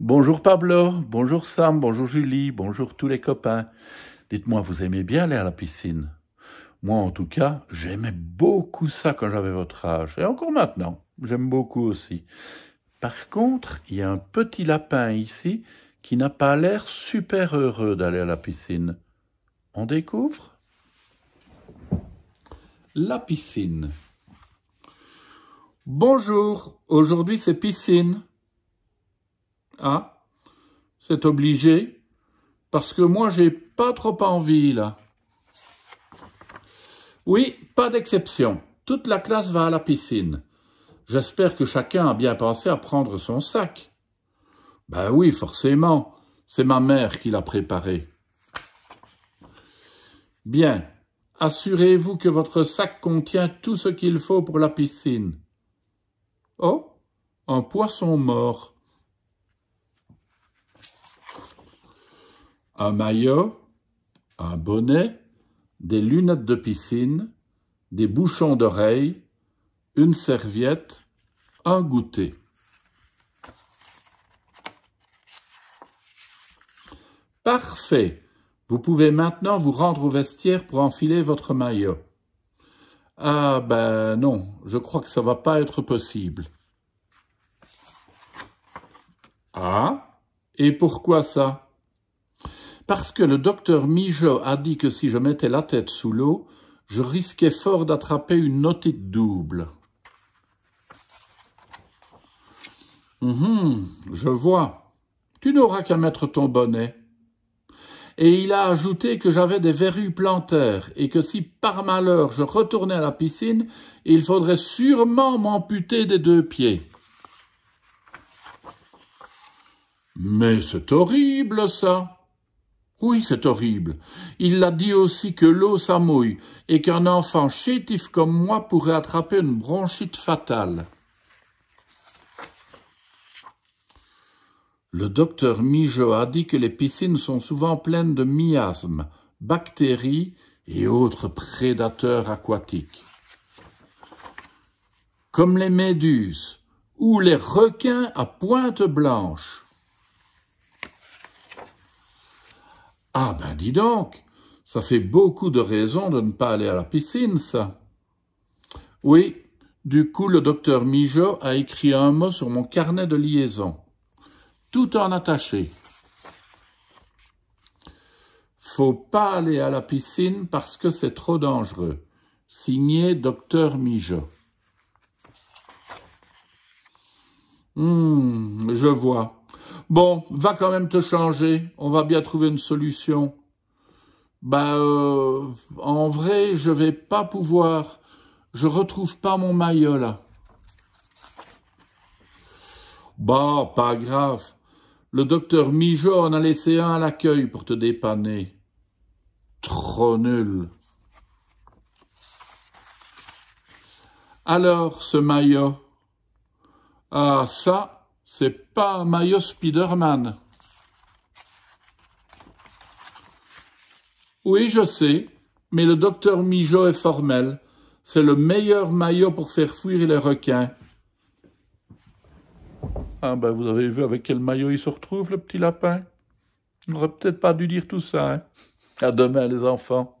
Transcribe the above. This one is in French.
Bonjour Pablo, bonjour Sam, bonjour Julie, bonjour tous les copains. Dites-moi, vous aimez bien aller à la piscine Moi en tout cas, j'aimais beaucoup ça quand j'avais votre âge, et encore maintenant, j'aime beaucoup aussi. Par contre, il y a un petit lapin ici qui n'a pas l'air super heureux d'aller à la piscine. On découvre La piscine. Bonjour, aujourd'hui c'est piscine. « Ah, C'est obligé. Parce que moi, j'ai pas trop envie, là. Oui, pas d'exception. Toute la classe va à la piscine. J'espère que chacun a bien pensé à prendre son sac. Ben oui, forcément. C'est ma mère qui l'a préparé. Bien. Assurez-vous que votre sac contient tout ce qu'il faut pour la piscine. Oh, un poisson mort. un maillot, un bonnet, des lunettes de piscine, des bouchons d'oreilles, une serviette, un goûter. Parfait. Vous pouvez maintenant vous rendre au vestiaire pour enfiler votre maillot. Ah ben non, je crois que ça va pas être possible. Ah Et pourquoi ça parce que le docteur Mijo a dit que si je mettais la tête sous l'eau, je risquais fort d'attraper une otite double. Mhm, je vois. Tu n'auras qu'à mettre ton bonnet. Et il a ajouté que j'avais des verrues plantaires et que si par malheur je retournais à la piscine, il faudrait sûrement m'amputer des deux pieds. Mais c'est horrible, ça. Oui, c'est horrible. Il a dit aussi que l'eau s'amouille et qu'un enfant chétif comme moi pourrait attraper une bronchite fatale. Le docteur Mijo a dit que les piscines sont souvent pleines de miasmes, bactéries et autres prédateurs aquatiques. Comme les méduses ou les requins à pointe blanche. Ah ben dis donc, ça fait beaucoup de raisons de ne pas aller à la piscine, ça. Oui, du coup le docteur Mijot a écrit un mot sur mon carnet de liaison, tout en attaché. Faut pas aller à la piscine parce que c'est trop dangereux. Signé Docteur Mijot. Hum, je vois. Bon, va quand même te changer, on va bien trouver une solution. Bah, euh, en vrai, je vais pas pouvoir, je retrouve pas mon maillot là. Bon, pas grave, le docteur Mijot en a laissé un à l'accueil pour te dépanner. Trop nul. Alors, ce maillot Ah, ça, c'est pas un maillot Spider-Man. Oui, je sais, mais le docteur Mijot est formel. C'est le meilleur maillot pour faire fuir les requins. Ah ben, vous avez vu avec quel maillot il se retrouve, le petit lapin On n'aurait peut-être pas dû dire tout ça, hein À demain, les enfants